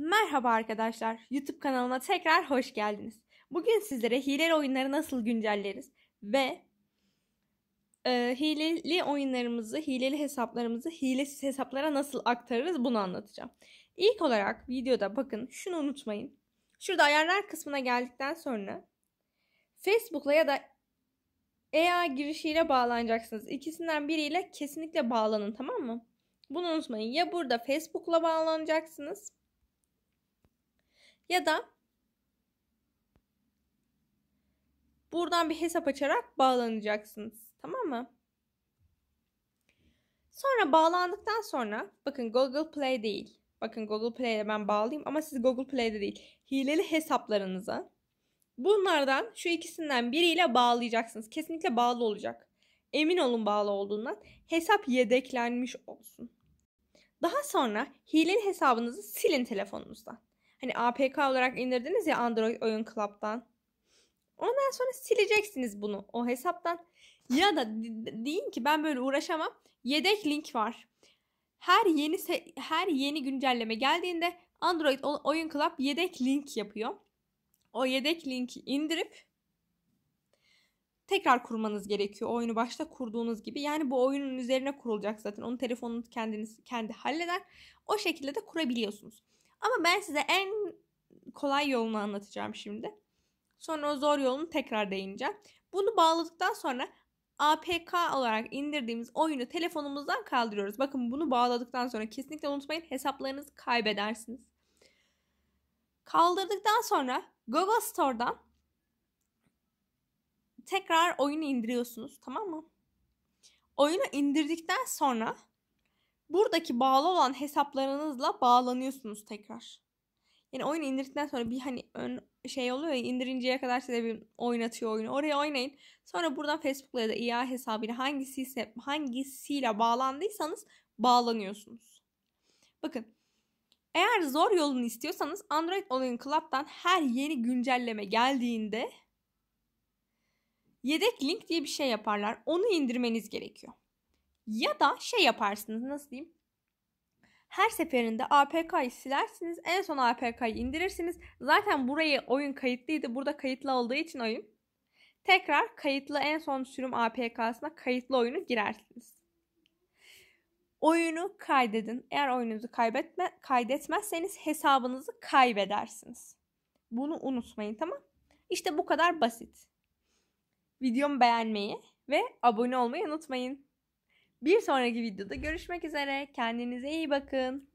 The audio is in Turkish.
Merhaba arkadaşlar, YouTube kanalıma tekrar hoş geldiniz. Bugün sizlere hileli oyunları nasıl güncelleriz ve e, hileli oyunlarımızı, hileli hesaplarımızı hilesiz hesaplara nasıl aktarırız bunu anlatacağım. İlk olarak videoda bakın şunu unutmayın. Şurada ayarlar kısmına geldikten sonra Facebook'la ya da EA girişiyle bağlanacaksınız. İkisinden biriyle kesinlikle bağlanın tamam mı? Bunu unutmayın. Ya burada Facebook'la bağlanacaksınız ya da buradan bir hesap açarak bağlanacaksınız. Tamam mı? Sonra bağlandıktan sonra bakın Google Play değil. Bakın Google Play'e ben bağlayayım ama siz Google Play'de değil. Hileli hesaplarınıza bunlardan şu ikisinden biriyle bağlayacaksınız. Kesinlikle bağlı olacak. Emin olun bağlı olduğundan hesap yedeklenmiş olsun. Daha sonra hileli hesabınızı silin telefonunuzdan. Hani APK olarak indirdiniz ya Android Oyun Club'dan. Ondan sonra sileceksiniz bunu o hesaptan. Ya da deyin ki ben böyle uğraşamam. Yedek link var. Her yeni her yeni güncelleme geldiğinde Android Oyun Club yedek link yapıyor. O yedek linki indirip tekrar kurmanız gerekiyor. O oyunu başta kurduğunuz gibi. Yani bu oyunun üzerine kurulacak zaten. Onu telefonunuz kendiniz kendi halleder. O şekilde de kurabiliyorsunuz. Ama ben size en kolay yolunu anlatacağım şimdi. Sonra o zor yolunu tekrar değineceğim. Bunu bağladıktan sonra APK olarak indirdiğimiz oyunu telefonumuzdan kaldırıyoruz. Bakın bunu bağladıktan sonra kesinlikle unutmayın hesaplarınızı kaybedersiniz. Kaldırdıktan sonra Google Store'dan tekrar oyunu indiriyorsunuz tamam mı? Oyunu indirdikten sonra buradaki bağlı olan hesaplarınızla bağlanıyorsunuz tekrar. Yani oyunu indirdikten sonra bir hani ön şey oluyor ya indirinceye kadar size bir oynatıyor oyunu. Oraya oynayın. Sonra buradan Facebook'la ya da IA hesabıyla hangisiyle, hangisiyle bağlandıysanız bağlanıyorsunuz. Bakın eğer zor yolunu istiyorsanız Android Oyun Club'dan her yeni güncelleme geldiğinde yedek link diye bir şey yaparlar. Onu indirmeniz gerekiyor. Ya da şey yaparsınız nasıl diyeyim? Her seferinde APK'yı silersiniz. En son APK'yı indirirsiniz. Zaten burayı oyun kayıtlıydı. Burada kayıtlı olduğu için oyun. Tekrar kayıtlı en son sürüm APK'sına kayıtlı oyunu girersiniz. Oyunu kaydedin. Eğer oyununuzu kaybetme, kaydetmezseniz hesabınızı kaybedersiniz. Bunu unutmayın tamam? İşte bu kadar basit. Videomu beğenmeyi ve abone olmayı unutmayın. Bir sonraki videoda görüşmek üzere. Kendinize iyi bakın.